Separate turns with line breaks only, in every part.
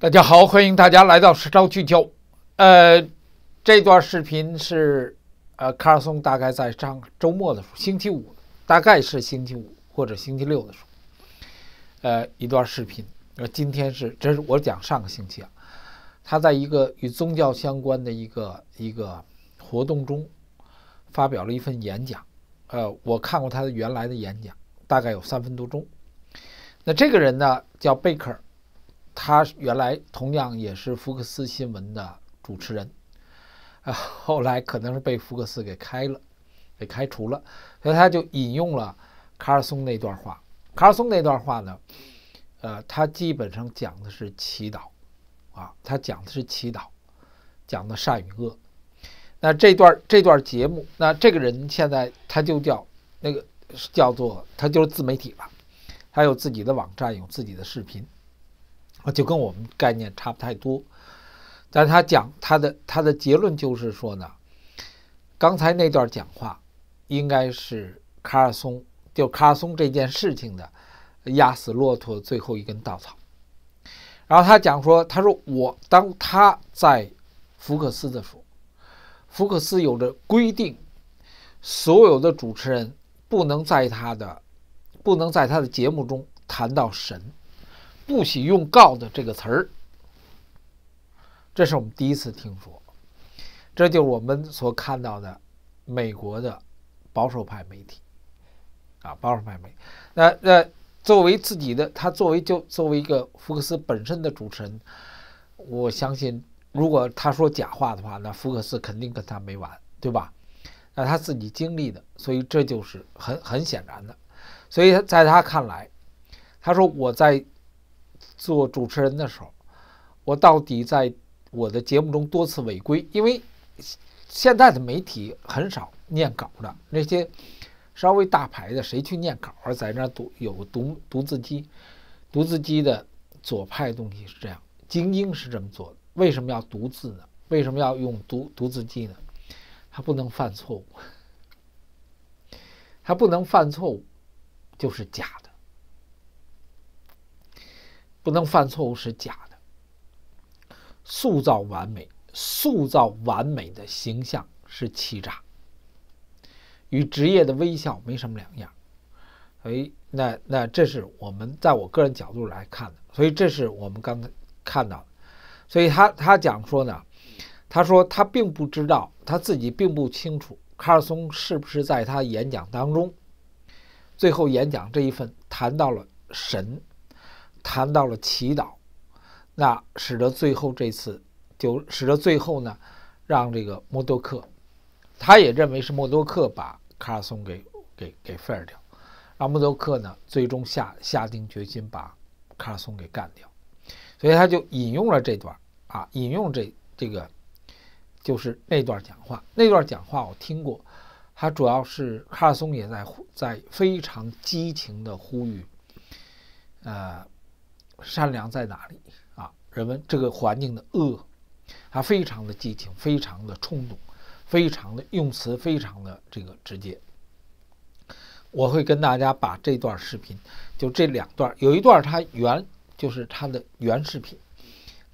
大家好，欢迎大家来到时昭聚焦。呃，这段视频是呃卡尔松大概在上周末的时候，星期五，大概是星期五或者星期六的时候，呃一段视频。呃，今天是这是我讲上个星期啊，他在一个与宗教相关的一个一个活动中发表了一份演讲。呃，我看过他的原来的演讲，大概有三分多钟。那这个人呢，叫贝克尔。他原来同样也是福克斯新闻的主持人啊，后来可能是被福克斯给开了，给开除了，所以他就引用了卡尔松那段话。卡尔松那段话呢，呃，他基本上讲的是祈祷啊，他讲的是祈祷，讲的善与恶。那这段这段节目，那这个人现在他就叫那个叫做他就是自媒体吧，他有自己的网站，有自己的视频。啊，就跟我们概念差不太多，但他讲他的他的结论就是说呢，刚才那段讲话应该是卡尔松，就卡尔松这件事情的压死骆驼最后一根稻草。然后他讲说，他说我当他在福克斯的时候，福克斯有着规定，所有的主持人不能在他的不能在他的节目中谈到神。不许用“告”的这个词儿，这是我们第一次听说。这就是我们所看到的美国的保守派媒体啊，保守派媒。那那作为自己的，他作为就作为一个福克斯本身的主持人，我相信，如果他说假话的话，那福克斯肯定跟他没完，对吧？那他自己经历的，所以这就是很很显然的。所以，在他看来，他说我在。做主持人的时候，我到底在我的节目中多次违规？因为现在的媒体很少念稿的，那些稍微大牌的谁去念稿啊？在那读有读读字机，读字机的左派东西是这样，精英是这么做的。为什么要读字呢？为什么要用读读字机呢？他不能犯错误，他不能犯错误就是假。不能犯错误是假的，塑造完美、塑造完美的形象是欺诈，与职业的微笑没什么两样。以，那那这是我们在我个人角度来看的，所以这是我们刚才看到的。所以他他讲说呢，他说他并不知道，他自己并不清楚卡尔松是不是在他演讲当中最后演讲这一份谈到了神。谈到了祈祷，那使得最后这次就使得最后呢，让这个默多克，他也认为是默多克把卡尔松给给给废掉，让默多克呢最终下下定决心把卡尔松给干掉，所以他就引用了这段啊，引用这这个就是那段讲话，那段讲话我听过，他主要是卡尔松也在在非常激情的呼吁，呃。善良在哪里啊？人们这个环境的恶，他非常的激情，非常的冲动，非常的用词，非常的这个直接。我会跟大家把这段视频，就这两段，有一段它原就是它的原视频，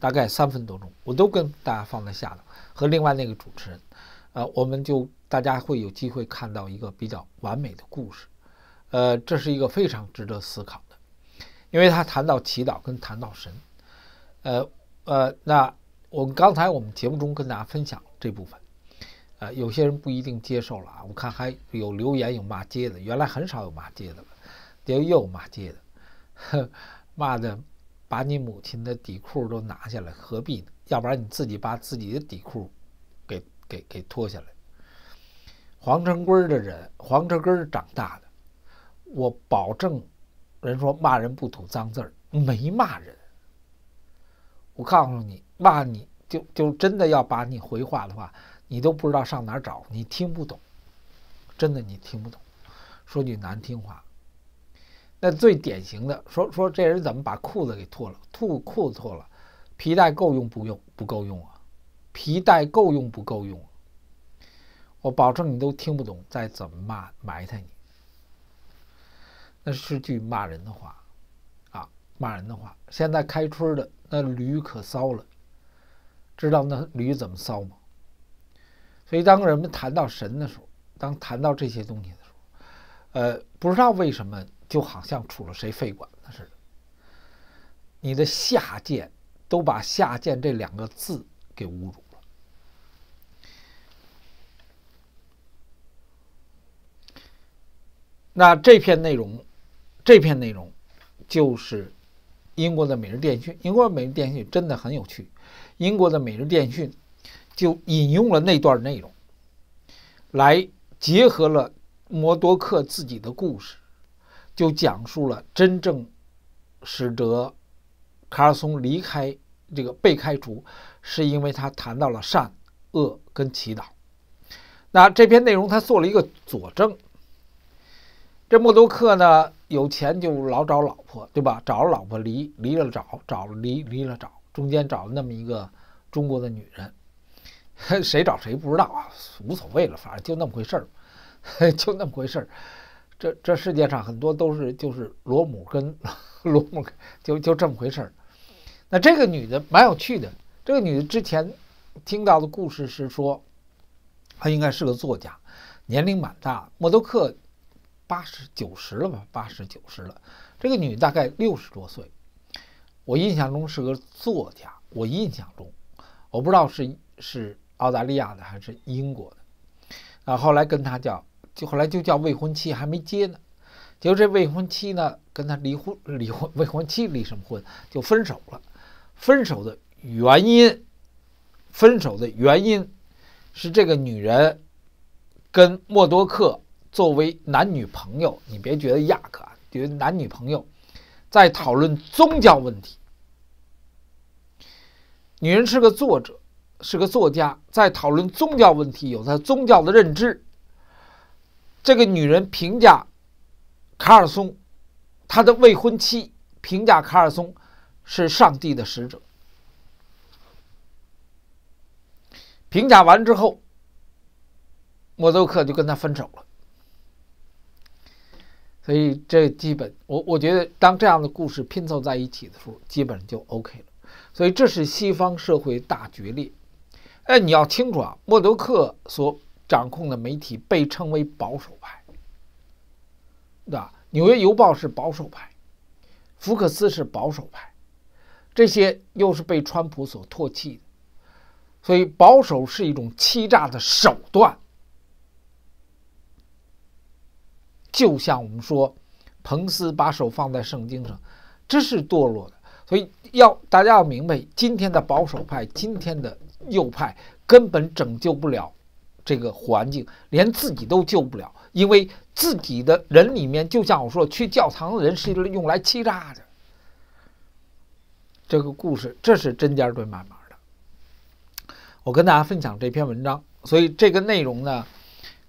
大概三分多钟，我都跟大家放在下头，和另外那个主持人，呃，我们就大家会有机会看到一个比较完美的故事，呃，这是一个非常值得思考。因为他谈到祈祷跟谈到神，呃呃，那我们刚才我们节目中跟大家分享这部分，呃，有些人不一定接受了啊。我看还有留言有骂街的，原来很少有骂街的了，又有骂街的，哼，骂的把你母亲的底裤都拿下来，何必呢？要不然你自己把自己的底裤给给给脱下来。黄城根的人，黄城根长大的，我保证。人说骂人不吐脏字儿，没骂人。我告诉你，骂你就就真的要把你回话的话，你都不知道上哪儿找，你听不懂，真的你听不懂。说句难听话，那最典型的说说这人怎么把裤子给脱了，吐裤子脱了，皮带够用不用？不够用啊，皮带够用不够用？我保证你都听不懂，再怎么骂埋汰你。那是句骂人的话，啊，骂人的话。现在开春了，那驴可骚了。知道那驴怎么骚吗？所以当人们谈到神的时候，当谈到这些东西的时候，呃，不知道为什么，就好像处了谁肺管子似的。你的下贱，都把“下贱”这两个字给侮辱了。那这篇内容。这篇内容就是英国的《每日电讯》，英国《每日电讯》真的很有趣。英国的《每日电讯》就引用了那段内容，来结合了摩多克自己的故事，就讲述了真正使得卡尔松离开这个被开除，是因为他谈到了善恶跟祈祷。那这篇内容他做了一个佐证，这默多克呢？有钱就老找老婆，对吧？找了老婆离，离了找，找了离离了找，中间找了那么一个中国的女人，谁找谁不知道啊，无所谓了，反正就那么回事儿，就那么回事儿。这这世界上很多都是就是罗姆跟 罗姆，就就这么回事儿。那这个女的蛮有趣的，这个女的之前听到的故事是说，她应该是个作家，年龄蛮大，默多克。八十九十了吧？八十九十了，这个女大概六十多岁。我印象中是个作家。我印象中，我不知道是是澳大利亚的还是英国的。啊，后来跟他叫，就后来就叫未婚妻，还没结呢。结果这未婚妻呢，跟他离婚，离婚未婚妻离什么婚？就分手了。分手的原因，分手的原因是这个女人跟默多克。作为男女朋友，你别觉得亚克啊，觉得男女朋友在讨论宗教问题。女人是个作者，是个作家，在讨论宗教问题，有他宗教的认知。这个女人评价卡尔松，他的未婚妻评价卡尔松是上帝的使者。评价完之后，莫多克就跟他分手了。所以这基本我我觉得，当这样的故事拼凑在一起的时候，基本上就 OK 了。所以这是西方社会大决裂。哎，你要清楚啊，默多克所掌控的媒体被称为保守派，对吧？《纽约邮报》是保守派，《福克斯》是保守派，这些又是被川普所唾弃的。所以保守是一种欺诈的手段。就像我们说，彭斯把手放在圣经上，这是堕落的。所以要大家要明白，今天的保守派，今天的右派根本拯救不了这个环境，连自己都救不了，因为自己的人里面，就像我说，去教堂的人是用来欺诈的。这个故事，这是针尖对麦芒的。我跟大家分享这篇文章，所以这个内容呢。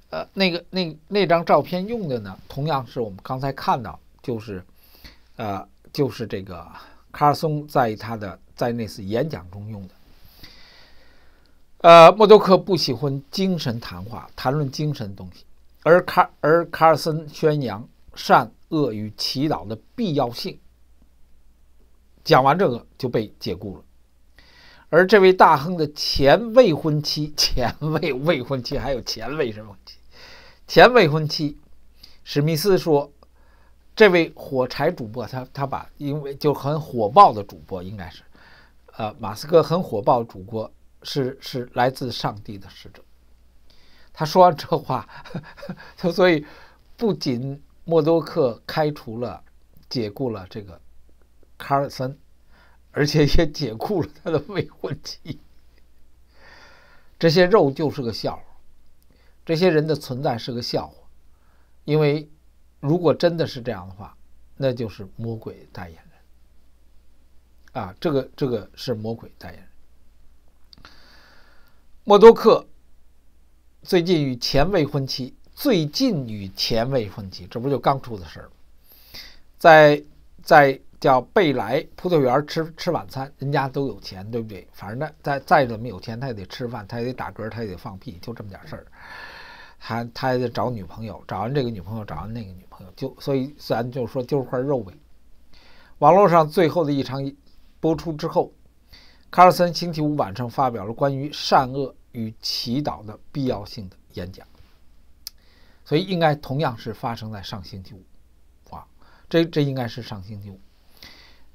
呃，那个那那张照片用的呢？同样是我们刚才看到，就是，呃，就是这个卡尔松在他的在那次演讲中用的。呃，默多克不喜欢精神谈话，谈论精神东西，而卡尔而卡尔森宣扬善恶与祈祷的必要性。讲完这个就被解雇了，而这位大亨的前未婚妻、前未未婚妻还有前为什么妻？前未婚妻史密斯说：“这位火柴主播，他他把因为就很火爆的主播，应该是，呃，马斯克很火爆主播，是是来自上帝的使者。”他说完这话，他 所以不仅默多克开除了、解雇了这个卡尔森，而且也解雇了他的未婚妻。这些肉就是个笑。话。这些人的存在是个笑话，因为如果真的是这样的话，那就是魔鬼代言人啊！这个这个是魔鬼代言人。默多克最近与前未婚妻，最近与前未婚妻，这不就刚出的事儿吗？在在叫贝莱葡萄园吃吃晚餐，人家都有钱，对不对？反正那再再怎么有钱，他也得吃饭，他也得打嗝，他也得放屁，就这么点事儿。他他还在找女朋友，找完这个女朋友，找完那个女朋友，就所以咱就说丢块肉呗。网络上最后的一场播出之后，卡尔森星期五晚上发表了关于善恶与祈祷的必要性的演讲。所以应该同样是发生在上星期五，啊，这这应该是上星期五。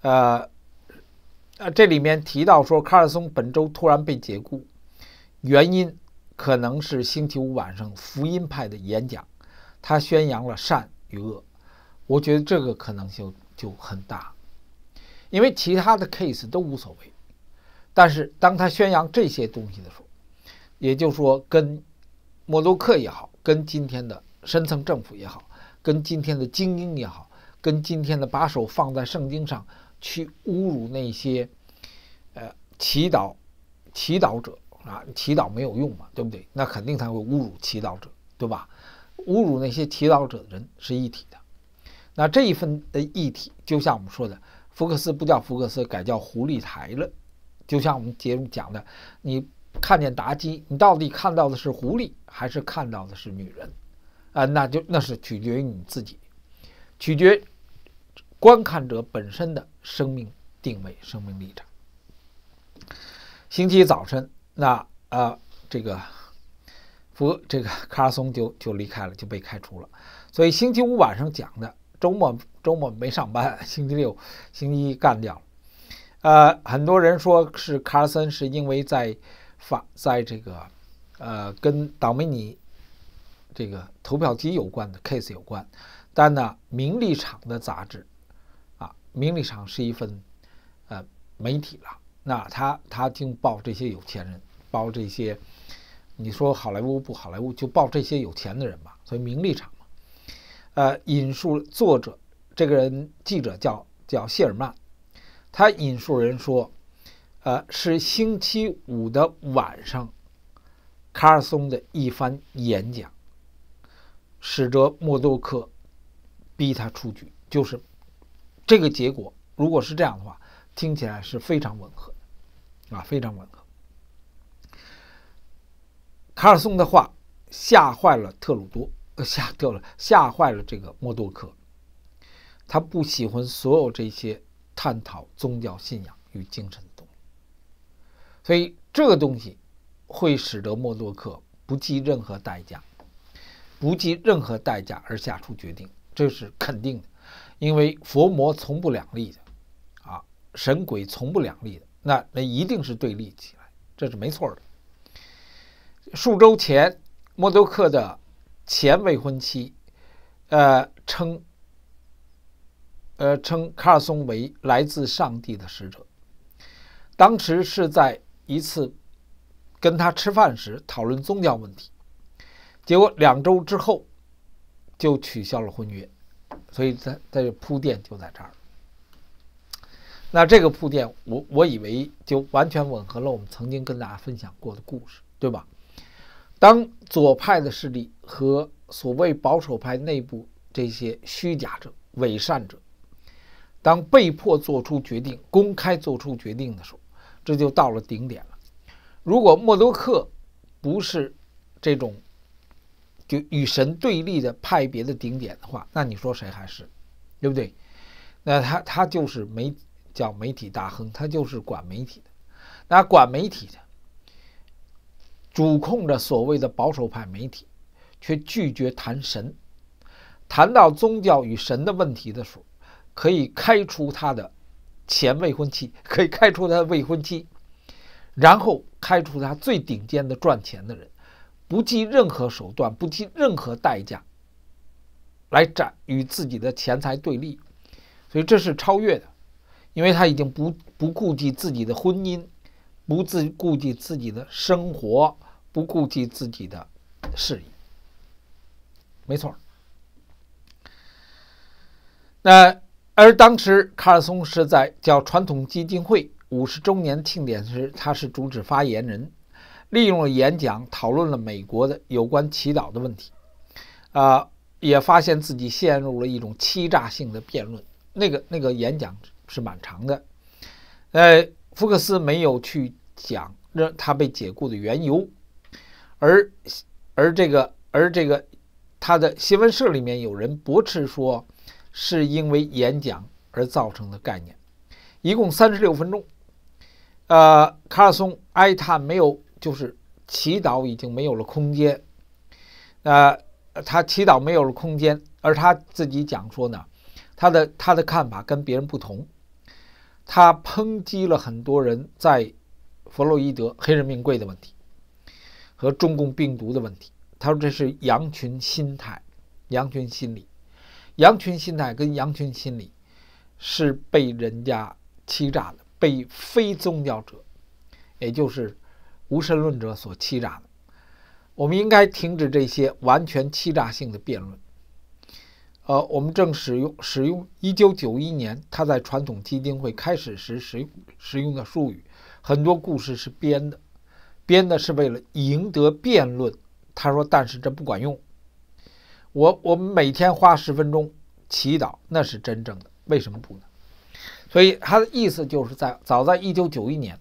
呃，呃，这里面提到说卡尔松本周突然被解雇，原因。可能是星期五晚上福音派的演讲，他宣扬了善与恶，我觉得这个可能性就很大，因为其他的 case 都无所谓。但是当他宣扬这些东西的时候，也就是说，跟默多克也好，跟今天的深层政府也好，跟今天的精英也好，跟今天的把手放在圣经上去侮辱那些呃祈祷祈祷者。啊，祈祷没有用嘛，对不对？那肯定才会侮辱祈祷者，对吧？侮辱那些祈祷者的人是一体的。那这一份的一体，就像我们说的，福克斯不叫福克斯，改叫狐狸台了。就像我们节目讲的，你看见妲己，你到底看到的是狐狸，还是看到的是女人？啊，那就那是取决于你自己，取决观看者本身的生命定位、生命立场。星期一早晨。那啊，这个福这个卡尔松就就离开了，就被开除了。所以星期五晚上讲的，周末周末没上班，星期六、星期一干掉了。呃，很多人说是卡尔森是因为在法在这个呃跟倒霉你这个投票机有关的 case 有关，但呢，《名利场》的杂志啊，《名利场》是一份呃媒体了。那他他净报这些有钱人，报这些，你说好莱坞不好莱坞就报这些有钱的人吧，所以名利场嘛。呃，引述作者这个人记者叫叫谢尔曼，他引述人说，呃，是星期五的晚上，卡尔松的一番演讲，使得默多克逼他出局，就是这个结果。如果是这样的话。听起来是非常吻合的，啊，非常吻合。卡尔松的话吓坏了特鲁多，吓掉了，吓坏了这个默多克。他不喜欢所有这些探讨宗教信仰与精神的东西，所以这个东西会使得默多克不计任何代价，不计任何代价而下出决定，这是肯定的，因为佛魔从不两立的。神鬼从不两立的，那那一定是对立起来，这是没错的。数周前，默多克的前未婚妻，呃，称，呃，称卡尔松为来自上帝的使者。当时是在一次跟他吃饭时讨论宗教问题，结果两周之后就取消了婚约，所以，在在这铺垫就在这儿了。那这个铺垫，我我以为就完全吻合了我们曾经跟大家分享过的故事，对吧？当左派的势力和所谓保守派内部这些虚假者、伪善者，当被迫做出决定、公开做出决定的时候，这就到了顶点了。如果默多克不是这种就与神对立的派别的顶点的话，那你说谁还是，对不对？那他他就是没。叫媒体大亨，他就是管媒体的，那管媒体的，主控着所谓的保守派媒体，却拒绝谈神。谈到宗教与神的问题的时候，可以开除他的前未婚妻，可以开除他的未婚妻，然后开除他最顶尖的赚钱的人，不计任何手段，不计任何代价，来展与自己的钱财对立。所以这是超越的。因为他已经不不顾及自己的婚姻，不自顾及自己的生活，不顾及自己的事业，没错。那而当时卡尔松是在叫传统基金会五十周年庆典时，他是主旨发言人，利用了演讲讨论了美国的有关祈祷的问题，啊，也发现自己陷入了一种欺诈性的辩论，那个那个演讲。是蛮长的，呃，福克斯没有去讲他被解雇的缘由，而而这个而这个他的新闻社里面有人驳斥说是因为演讲而造成的概念，一共三十六分钟，呃，卡尔松哀叹没有就是祈祷已经没有了空间，呃，他祈祷没有了空间，而他自己讲说呢，他的他的看法跟别人不同。他抨击了很多人在弗洛伊德黑人命贵的问题和中共病毒的问题。他说这是羊群心态、羊群心理、羊群心态跟羊群心理是被人家欺诈的，被非宗教者，也就是无神论者所欺诈的。我们应该停止这些完全欺诈性的辩论。呃，我们正使用使用1991年他在传统基金会开始时使用使用的术语，很多故事是编的，编的是为了赢得辩论。他说，但是这不管用。我我们每天花十分钟祈祷，那是真正的。为什么不呢？所以他的意思就是在早在1991年，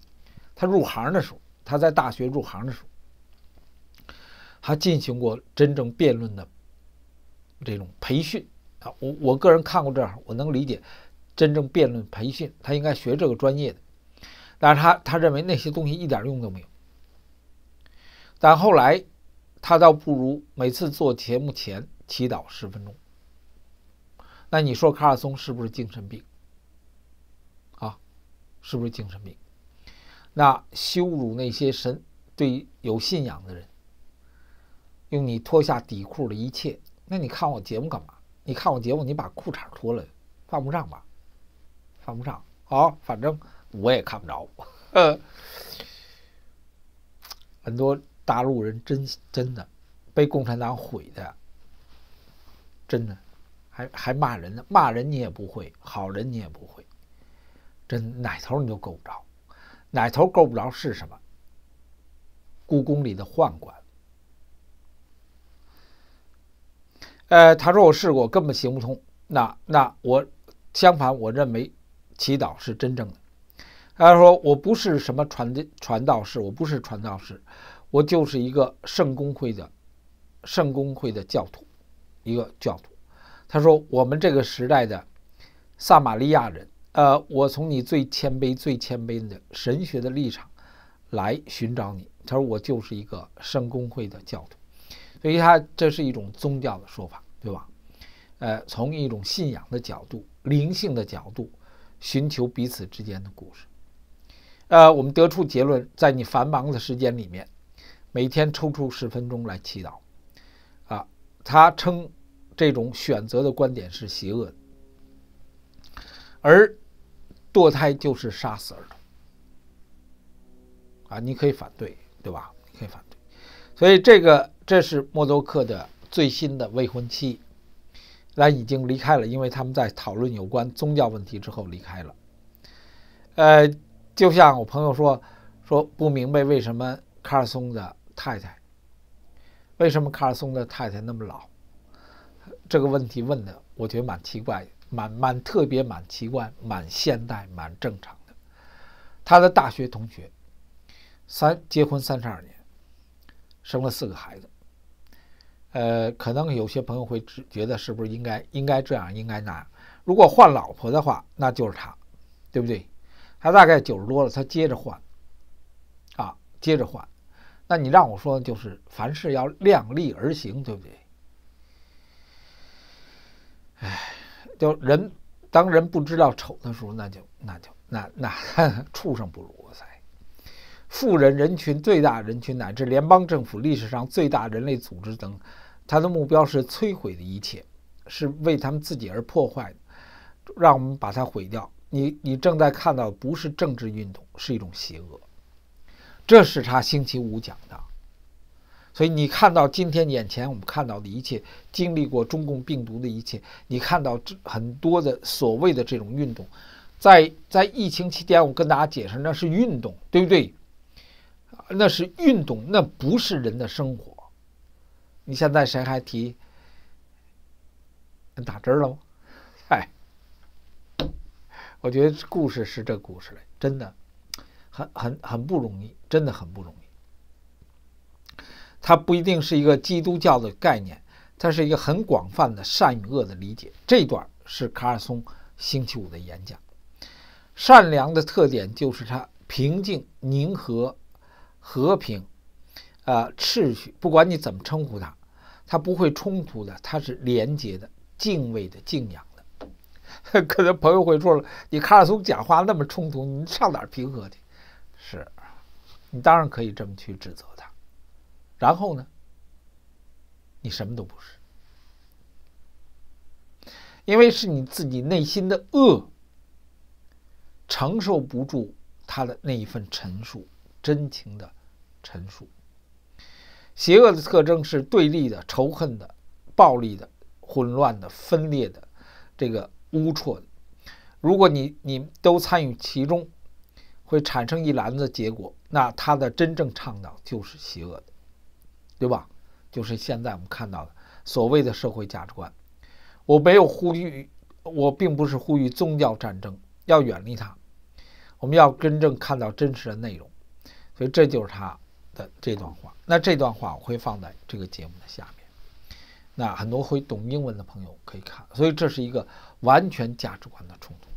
他入行的时候，他在大学入行的时候，他进行过真正辩论的这种培训。啊，我我个人看过这，我能理解，真正辩论培训，他应该学这个专业的，但是他他认为那些东西一点用都没有。但后来，他倒不如每次做节目前祈祷十分钟。那你说卡尔松是不是精神病？啊，是不是精神病？那羞辱那些神对有信仰的人，用你脱下底裤的一切，那你看我节目干嘛？你看我节目，你把裤衩脱了，犯不上吧？犯不上。好，反正我也看不着。呃，很多大陆人真真的被共产党毁的，真的，还还骂人呢。骂人你也不会，好人你也不会，真哪头你都够不着，哪头够不着是什么？故宫里的宦官。呃，他说我试过，根本行不通。那那我相反，我认为祈祷是真正的。他说我不是什么传的传道士，我不是传道士，我就是一个圣公会的圣公会的教徒，一个教徒。他说我们这个时代的撒玛利亚人，呃，我从你最谦卑、最谦卑的神学的立场来寻找你。他说我就是一个圣公会的教徒，所以他这是一种宗教的说法。对吧？呃，从一种信仰的角度、灵性的角度，寻求彼此之间的故事。呃，我们得出结论，在你繁忙的时间里面，每天抽出十分钟来祈祷。啊，他称这种选择的观点是邪恶的，而堕胎就是杀死儿童。啊，你可以反对，对吧？可以反对。所以这个，这是默多克的。最新的未婚妻，那已经离开了，因为他们在讨论有关宗教问题之后离开了。呃，就像我朋友说，说不明白为什么卡尔松的太太，为什么卡尔松的太太那么老？这个问题问的，我觉得蛮奇怪，蛮蛮特别，蛮奇怪，蛮现代，蛮正常的。他的大学同学，三结婚三十二年，生了四个孩子。呃，可能有些朋友会觉得是不是应该应该这样，应该那样。如果换老婆的话，那就是他，对不对？他大概九十多了，他接着换，啊，接着换。那你让我说，就是凡事要量力而行，对不对？哎，就人当人不知道丑的时候，那就那就那那 畜生不如。富人人群最大人群乃至联邦政府历史上最大人类组织等，他的目标是摧毁的一切，是为他们自己而破坏，让我们把它毁掉。你你正在看到不是政治运动，是一种邪恶。这是他星期五讲的，所以你看到今天眼前我们看到的一切，经历过中共病毒的一切，你看到很多的所谓的这种运动，在在疫情期间，我跟大家解释那是运动，对不对？那是运动，那不是人的生活。你现在谁还提打针了吗？哎，我觉得故事是这故事嘞，真的，很很很不容易，真的很不容易。它不一定是一个基督教的概念，它是一个很广泛的善与恶的理解。这段是卡尔松星期五的演讲。善良的特点就是它平静、宁和。和平，呃，秩序，不管你怎么称呼他，他不会冲突的，他是廉洁的、敬畏的、敬仰的。可能朋友会说了：“你卡尔松讲话那么冲突，你上哪儿平和去？”是，你当然可以这么去指责他。然后呢？你什么都不是，因为是你自己内心的恶承受不住他的那一份陈述。真情的陈述。邪恶的特征是对立的、仇恨的、暴力的、混乱的、分裂的，这个污浊。如果你你都参与其中，会产生一篮子结果。那它的真正倡导就是邪恶的，对吧？就是现在我们看到的所谓的社会价值观。我没有呼吁，我并不是呼吁宗教战争，要远离它。我们要真正看到真实的内容。所以这就是他的这段话。那这段话我会放在这个节目的下面。那很多会懂英文的朋友可以看。所以这是一个完全价值观的冲突。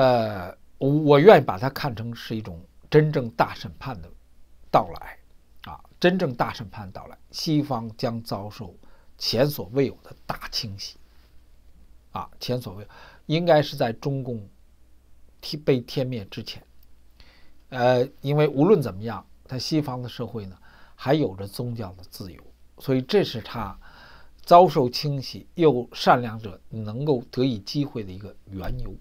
呃，我我愿意把它看成是一种真正大审判的到来啊！真正大审判到来，西方将遭受前所未有的大清洗啊！前所未有，应该是在中共天被天灭之前。呃，因为无论怎么样，在西方的社会呢，还有着宗教的自由，所以这是他遭受清洗又善良者能够得以机会的一个缘由。